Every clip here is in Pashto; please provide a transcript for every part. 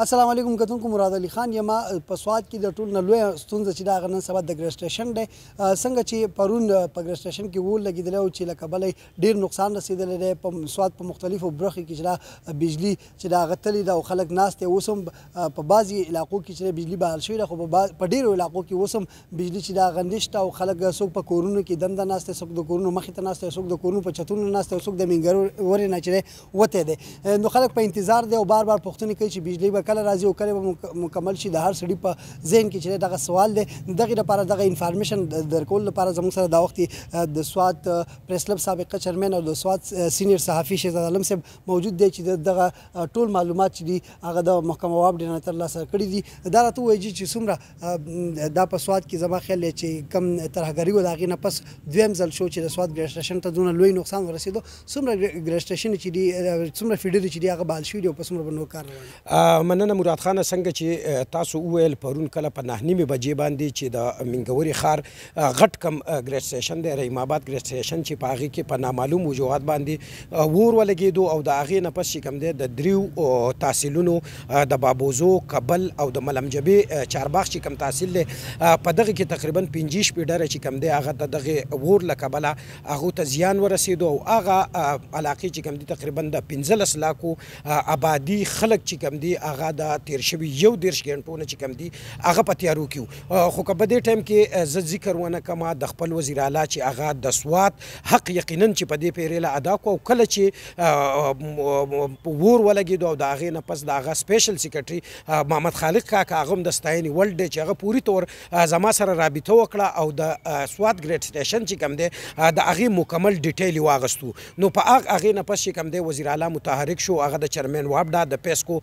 السلام علیکم کتونکو مراد علي خان یم په سواد کې د ټول نه لوی ستونزه چې دا غنن سبا د ګریسټیشن دی څنګه چې پرون په ګریسټیشن کې وو لګیدل او چې لکه بلې ډیر نقصان رسیدل دی په سواد په مختلفو برخو کې چې دا بجلی چې دا غتلې دا خلک ناس ته وسم په بعضي علاقو کې چې بجلی بحال شوی خو په ډیرو علاقو کې وسم بجلی چې دا غندشت او خلک څوک په کورونو کې دند ناس ته څوک د کورونو مخې ته ناس ته څوک د کورونو په چتونو ناس ته څوک د منګر ورې نه چره وته دي نو خلک په انتظار دي او بار بار پښتنه کوي چې بجلی به کله راځي او کله به مکمل شي د هر سړي په ذهن کې چې دغه سوال دی دغه لپاره دغه انفارمیشن درکول لپاره زموږ سره دا وخت د سواد پریس کلب سابقه چیرمن او د سواد سینیئر صحافي شهزاد عالم صاحب موجود دی چې دغه ټول معلومات چې دي هغه د محکمه واب ډیر تر لاسه کړی دي دا راته وایي چې څومره دا په سواد کې زما خیال چې کم ترهګری و دا غي نه پس دویم ځل شو چې د سواد ګریسټیشن ته دونه لوی نقصان ورسېدو څومره ګریسټیشن چې دي څومره فیډر چې دي هغه بال شوی دی او پس موږ بنو کار مننه مراد خان څنګه چې تاسو وویل پرون کله په نه نیمه بجې باندې چې د منګوري خار غټ کم ګریډ سیشن دی رحیم آباد ګریډ سیشن چې په هغه کې په نامعلوم وجوهات باندې ور ولګېدو او د هغې نه پس چې کوم دی د دریو تحصیلونو د بابوزو کابل او د ملمجبې چارباغ چې کوم تحصیل دی په دغه کې تقریبا 15 شپډره چې کوم دی هغه د دغه ور لکبله هغه ته زیان ورسېدو او هغه علاقې چې کوم دی تقریبا د 15 لاکو آبادی خلک چې کوم دی هغه هغه د تیر شوی یو دیرش غنټونه چې کم دي هغه په تیارو کې خو کبه دې ټایم کې ز ذکر ونه کما د خپل وزیر اعلی چې هغه د سوات حق یقینا چې په دې پیریله ادا کو کله چې ور ولګید او د هغه نه پس د هغه سپیشل سیکریټری محمد خالق کاکا هغه د ستاینې ولډ چې هغه پوری تور زما سره رابطه وکړه او د سوات ګریټ سټیشن چې کم دی د هغه مکمل ډیټیل واغستو نو په هغه هغه نه پس چې کم دی وزیر اعلی متحرک شو هغه د چیرمن وابډا د پیسکو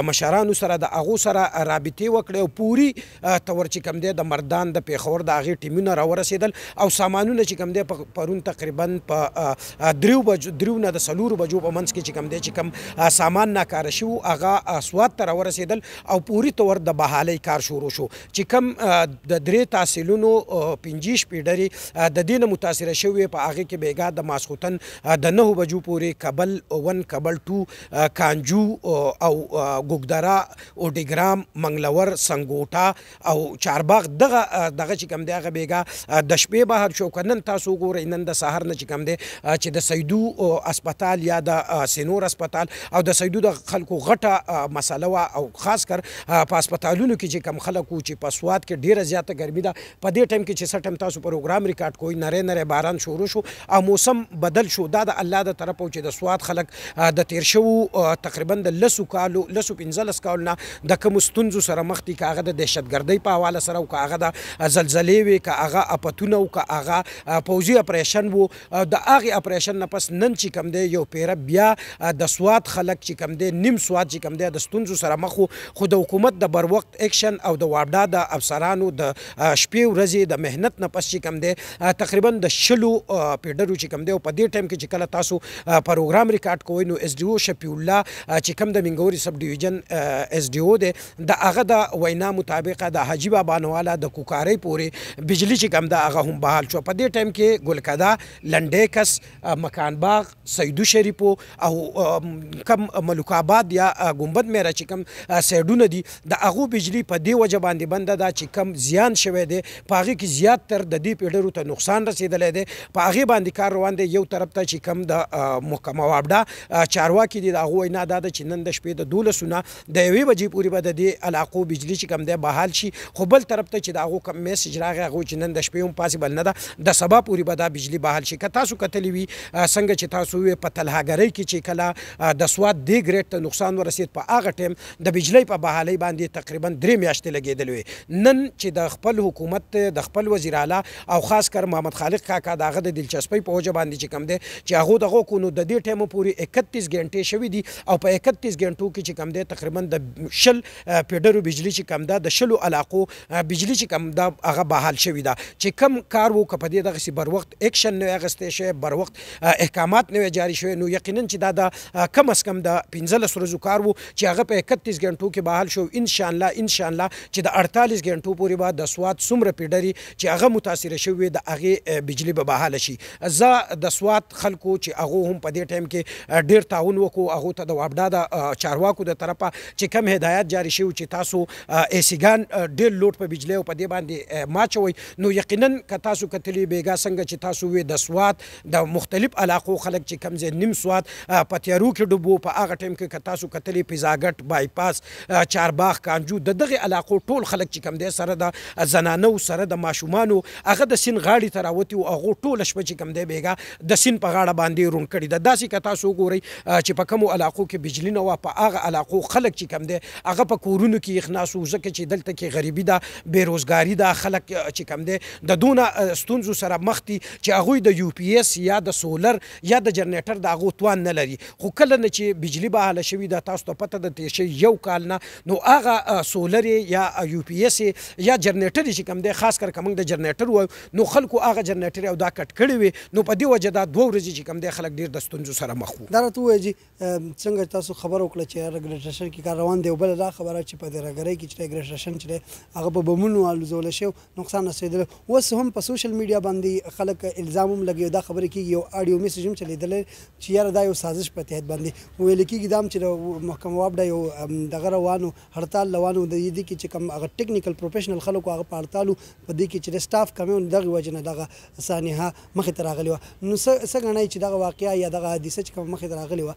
د مشر مشرانو سره د اغو سره رابطې وکړې او پوری تور چې کم دی د مردان د پیښور د هغې ټیمونه راورسېدل او سامانونه چې کم دی پرون تقریبا په دریو بجو دریو نه د څلورو بجو په منځ کې چې کم دی چې کم سامان ناکاره شو هغه سوات ته راورسېدل او پوری تور د بحالۍ کار شروع شو چې کم د درې تحصیلونو پنځه شپې ډېرې د دې نه متاثره شوې په هغې کې بیګا د ماسخوتن د نهو بجو پورې کابل ون کابل ټو کانجو او ګوګ وګدرا اوډیګرام منګلور سنگوټا او چارباغ دغه دغه چې کم دی هغه بیګه د شپې بهر شو کنن تاسو ګورئ نن د سحر نه چې کم دی چې د سیدو اسپیټال یا د سینور اسپیټال او د سیدو د خلکو غټه مسله وا او خاص کر په اسپیټالونو کې چې کم خلکو چې په سواد کې ډیره زیاته ګرمي ده په دې ټیم کې چې سټم تاسو پروګرام ریکارډ کوی نری نری باران شروع شو او موسم بدل شو دا د الله د طرف او چې د سواد خلک د تیر شو تقریبا د لسو کالو لسو پنځه پنځلس کالونه د کوم ستونزو سره مخ دي که هغه د دهشتګردۍ په حواله سره او که هغه د زلزلې وي که هغه اپتونه او که هغه پوځي اپریشن وو د هغه اپریشن نه پس نن چې کم دی یو پیره بیا د سواد خلک چې کم دی نیم سواد چې کم دی د ستونزو سره مخ خو د حکومت د بر وخت اکشن او د واډا د افسرانو د شپې ورځې د مهنت نه پس چې کم دی تقریبا د شلو پیډرو چې کم دی او په دې ټایم کې چې کله تاسو پروګرام ریکارډ کوئ نو اس ډی او شفیع الله چې کم د منګوري سب ډیویژن اس ډي او دی د هغه د وینا مطابق د حاجی بابا نواله د کوکاری پوري بجلی چې کم د هغه هم بحال شو په دې ټایم کې ګلکدا لنډې کس مکان باغ سیدو شریفو او کم ملک آباد یا ګمبد میرا چې کم سیډونه دي د هغه بجلی په دې وجه باندې بنده دا چې کم زیان شوه دی په هغه کې زیات تر د دې پیډرو ته نقصان رسیدلې دی په هغه باندې کار روان دی یو طرف ته چې کم د محکمه وابډه چارواکي دي د هغه وینا دا چې نن د شپې د 12 نه د یوې بجې پورې به د دې علاقو بجلی چې کم دی بحال شي خو بل طرف ته چې د هغو کم میسج راغی هغو چې نن د شپې هم پاسبل نه ده د سبا پورې به دا بجلی بحال شي که تاسو کتلی وي څنګه چې تاسو وي په تلهاګری کې چې کله د سواد دی ګریډ ته نقصان ورسید په هغه ټیم د بجلی په بحالۍ باندې تقریبا درې میاشتې لګېدلې وي نن چې د خپل حکومت د خپل وزیر اعلی او خاص کر محمد خالق کاکا دغه د دلچسپۍ په وجه باندې چې کم دی چې هغه دغه کو نو د دې ټیم پورې 31 غنټې شوې دي او په 31 غنټو کې چې کم دی تقریبا د شل پیډرو بجلی چې کم ده د شلو علاقو بجلی چې کم ده هغه بحال شوی ده چې کم کار وو کپ دې دغه سي بر وخت اکشن نه اغستې شي بر وخت احکامات نه جاری شوی نو یقینا چې دا د کم اس کم د 15 ورځو کار وو چې هغه په 31 غنټو کې بحال شو ان شاء الله ان شاء الله چې د 48 غنټو پورې بعد د سواد سمره پیډري چې هغه متاثر شوی د هغه بجلی به بحال شي زه د سواد خلکو چې هغه هم په دې ټایم کې ډیر تعاون وکړو هغه ته د وابډا د چارواکو د طرفه لپاره چې کم هدایت جاری شوی چې تاسو ایسیګان ډیر لوټ په بجلی او په دې باندې ماچوي نو یقینا که تاسو کتلی بیګا څنګه چې تاسو وې د سواد د مختلف علاقو خلک چې کم ځای نیم سواد په تیارو کې ډوبو په هغه ټیم کې که تاسو کتلی پیزاګټ بای پاس چارباغ کانجو د دغه علاقو ټول خلک چې کم دی سره د زنانو سره د ماشومانو هغه د سین غاړي ته راوتی او هغه ټول شپه چې کم دی بیګا د سین په غاړه باندې رون کړي د داسې که تاسو ګورئ چې په کومو علاقو کې بجلی نه وه په هغه علاقو خلک خلک چې کم دی هغه په کورونو کې اخناس او ځکه چې دلته کې غریبي ده بیروزګاری ده خلک چې کم دی د دونه ستونزو سره مخ دي چې هغه د یو پی ایس یا د سولر یا د جنریټر د هغه توان نه لري خو کله نه چې بجلی به حل شوي دا تاسو ته پته ده چې یو کال نه نو هغه سولر یا یو پی ایس یا جنریټر چې کم دی خاص کر کوم د جنریټر وای نو خلکو هغه جنریټر او دا کټ کړی وي نو په دې وجه دا دوه ورځې چې کم دی خلک ډیر د ستونزو سره مخ وو دا راته وایي چې څنګه تاسو خبر وکړه چې رګلیټر سیکټر کې کار روان دی بل دا خبره چې په درګری کې چې ګریشن چې هغه په بمونو الزول شو نقصان رسیدل اوس هم په سوشل میډیا باندې خلک الزام هم لګي دا خبره کې یو اډیو میسج هم چلیدل چې یاره دا یو سازش په تحت باندې ویل کېږي دا چې محکمه وابډه یو دغه روانو هړتال روانو د دې کې چې کوم هغه ټیکنیکل پروفیشنل خلکو هغه په هړتالو په دې کې چې سټاف کمیون دغه وجنه دغه سانحه مخې ته راغلی و نو څه غنای چې دغه واقعیا یا دغه حادثه چې کوم مخې ته راغلی و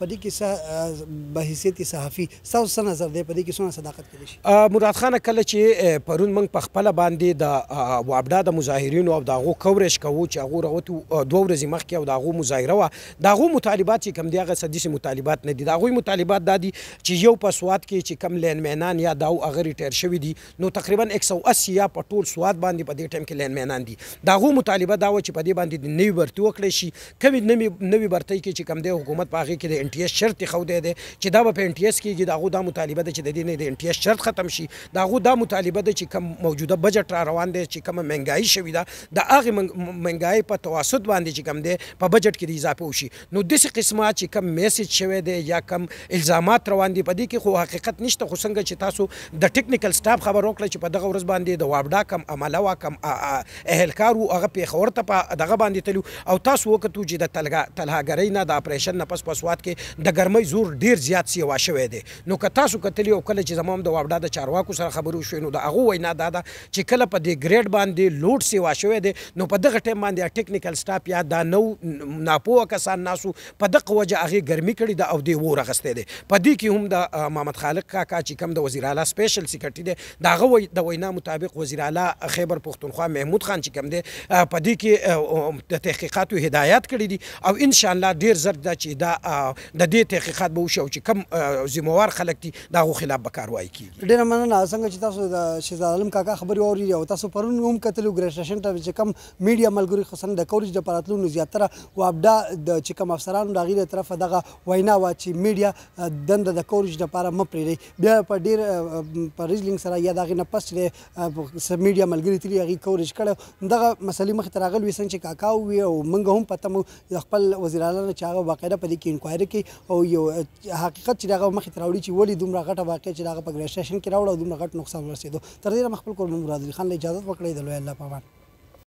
په دې کې څه بحثیت څه صحافي تاسو څه نظر دی په دې کې څونه صداقت کوي شي مراد خان کله چې پرون موږ په خپل باندې د وابډا د مظاهرینو او داغو کوریج کوو چې هغه راوته دوه ورځې مخکې او داغو مظاهره و داغو مطالبات چې کم دی هغه سدیسه مطالبات نه دي داغو مطالبات دادي چې یو په سواد کې چې کم لینمنان یا داو هغه ریټایر شوی دي نو تقریبا 180 یا په ټول سواد باندې په دې ټیم کې لینمنان دي داغو مطالبه دا و چې په دې باندې نوی برتي وکړي شي کوي نوی نوی برتي کې چې کم دی حکومت په هغه کې د انټي اس شرط خو دی چې دا په انټي پیس کیږي داغو دا مطالبه ده چې د دې نه د ان پی اس شرط ختم شي داغو دا مطالبه ده چې کم موجوده بجټ را روان دی چې کم مهنګایي شوې ده د هغه مهنګایي په توسط باندې چې کم دی په بجټ کې اضافه وشي نو داسې قسمه چې کم میسج شوی دی یا کم الزامات روان دي په دې کې خو حقیقت نشته خو څنګه چې تاسو د ټیکنیکل سټاف خبر وکړه چې په دغه ورځ باندې د وابډا کم عمله وا کم اهلکار وو هغه پیښور ته په دغه باندې تلو او تاسو وکړو چې د تلګا تلهاګرۍ نه د اپریشن نه پس پسوات کې د ګرمۍ زور ډیر زیات سی واشه شوی دی نو که تاسو کتلی او کله چې زموږ د واوډا د چارواکو سره خبرو شوې نو د هغه وینا دا ده چې کله په دې ګریډ باندې لوډ سیوا شوی دی نو په دغه ټیم باندې ټیکنیکل سټاپ یا دا نو ناپوه کسان ناسو په دغه وجه هغه ګرمي کړي د او دی وور غسته دی په دې کې هم د محمد خالق کاکا چې کم د وزیر اعلی سپیشل سیکرټری دی دا غو د وینا مطابق وزیر اعلی خیبر پختونخوا محمود خان چې کم دی په دې کې د تحقیقاتو هدایت کړی دي او ان شاء الله ډیر زر دا چې دا د دې تحقیقات به وشي او چې کم او زموار خلک دي دا غو خلاف به کاروایی کیږي ډیر مننه څنګه چې تاسو د شهزاد عالم کاکا خبري اوري او تاسو پرون هم کتلو ګریشن ته چې کم میډیا ملګری خصن د کوریج د پراتلو نو زیاتره وابدا د چې کم افسرانو د غیر طرف دغه وینا وا چې میډیا دنده د کوریج د لپاره مپریړي بیا په ډیر په ریزلینګ سره یا دغه نه پښ لري میډیا ملګری تری هغه کوریج کړه دغه مسلې مخ ته راغلی وسن چې کاکا وی او منګ هم پته مو خپل وزیر اعلی نه چاغه واقعره په دې کې انکوایري کوي او یو حقیقت چې دغه مخې ته راوړي چې ولې دومره غټه واقع چې دغه په ګریډ سټیشن کې راوړه دومره غټ نقصان ورسېدو تر دې را خپل کور محمود رازي خان له اجازه وکړې د لوی الله په امان